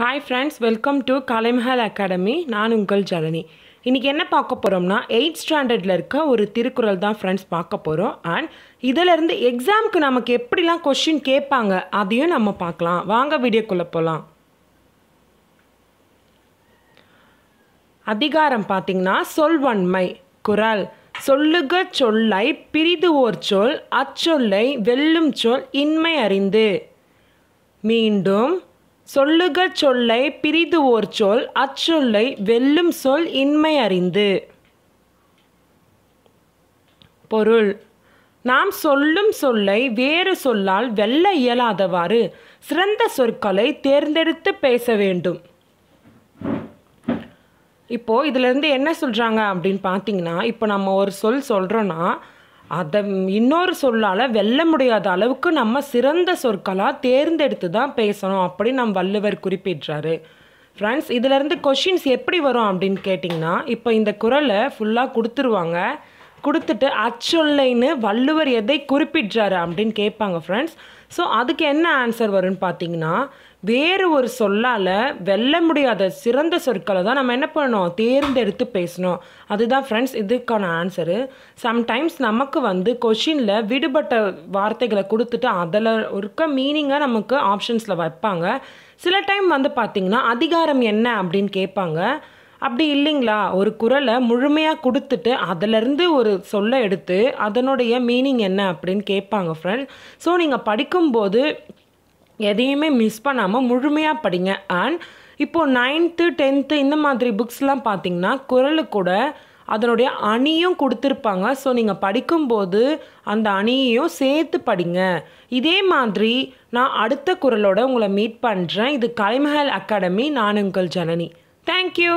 hi friends welcome to Kalaimahal academy நான் உங்கள் ஜனனி இன்றைக்கி என்ன பார்க்க போகிறோம்னா எயிட் ஸ்டாண்டர்டில் இருக்க ஒரு திருக்குறள் தான் ஃப்ரெண்ட்ஸ் பார்க்க போகிறோம் அண்ட் இதிலிருந்து எக்ஸாமுக்கு நமக்கு எப்படிலாம் கொஷின் கேட்பாங்க அதையும் நம்ம பார்க்கலாம் வாங்க வீடியோக்குள்ளே போகலாம் அதிகாரம் பார்த்திங்கன்னா சொல்வன்மை குரல் சொல்லுக சொல்லை பிரிது ஓர் சொல் அச்சொல்லை வெல்லும் சொல் இன்மை அறிந்து மீண்டும் சொல்லுக சொல்லை பிரிது ஓர் சொல் அச்சொல்லை வெல்லும் சொல் இன்மை அறிந்து பொருள் நாம் சொல்லும் சொல்லை வேறு சொல்லால் வெல்ல இயலாதவாறு சிறந்த சொற்களை தேர்ந்தெடுத்து பேச வேண்டும் இப்போது இதிலேருந்து என்ன சொல்கிறாங்க அப்படின்னு பார்த்தீங்கன்னா இப்போ நம்ம ஒரு சொல் சொல்கிறோன்னா அதை இன்னொரு சொல்லால் வெல்ல முடியாத அளவுக்கு நம்ம சிறந்த சொற்களாக தேர்ந்தெடுத்து தான் பேசணும் அப்படின்னு நம் வள்ளுவர் குறிப்பிடுறாரு ஃப்ரெண்ட்ஸ் இதிலேருந்து கொஷின்ஸ் எப்படி வரும் அப்படின்னு கேட்டிங்கன்னா இப்போ இந்த குரலை ஃபுல்லாக கொடுத்துருவாங்க கொடுத்துட்டு அச்சொல்லைன்னு வள்ளுவர் எதை குறிப்பிடுறாரு அப்படின்னு கேட்பாங்க ஃப்ரெண்ட்ஸ் ஸோ அதுக்கு என்ன ஆன்சர் வரும்னு பார்த்தீங்கன்னா வேறு ஒரு சொல்லால் வெல்ல முடியாத சிறந்த சொற்களை தான் நம்ம என்ன பண்ணணும் தேர்ந்தெடுத்து பேசணும் அதுதான் ஃப்ரெண்ட்ஸ் இதுக்கான ஆன்சரு சம்டைம்ஸ் நமக்கு வந்து கொஷினில் விடுபட்ட வார்த்தைகளை கொடுத்துட்டு அதில் இருக்க மீனிங்காக நமக்கு ஆப்ஷன்ஸில் வைப்பாங்க சில டைம் வந்து பார்த்திங்கன்னா அதிகாரம் என்ன அப்படின்னு கேட்பாங்க அப்படி இல்லைங்களா ஒரு குரலை முழுமையாக கொடுத்துட்டு அதிலிருந்து ஒரு சொல்லை எடுத்து அதனுடைய மீனிங் என்ன அப்படின்னு கேட்பாங்க ஃப்ரெண்ட் ஸோ நீங்கள் படிக்கும்போது எதையுமே மிஸ் பண்ணாமல் முழுமையாக படிங்க அண்ட் இப்போது நைன்த்து டென்த்து இந்த மாதிரி புக்ஸ்லாம் பார்த்திங்கன்னா குரலு கூட அதனுடைய அணியும் கொடுத்துருப்பாங்க ஸோ நீங்கள் படிக்கும்போது அந்த அணியையும் சேர்த்து படிங்க இதே மாதிரி நான் அடுத்த குரலோட உங்களை மீட் பண்ணுறேன் இது கலைமஹல் அகாடமி நான் உங்கள் ஜனனி தேங்க்யூ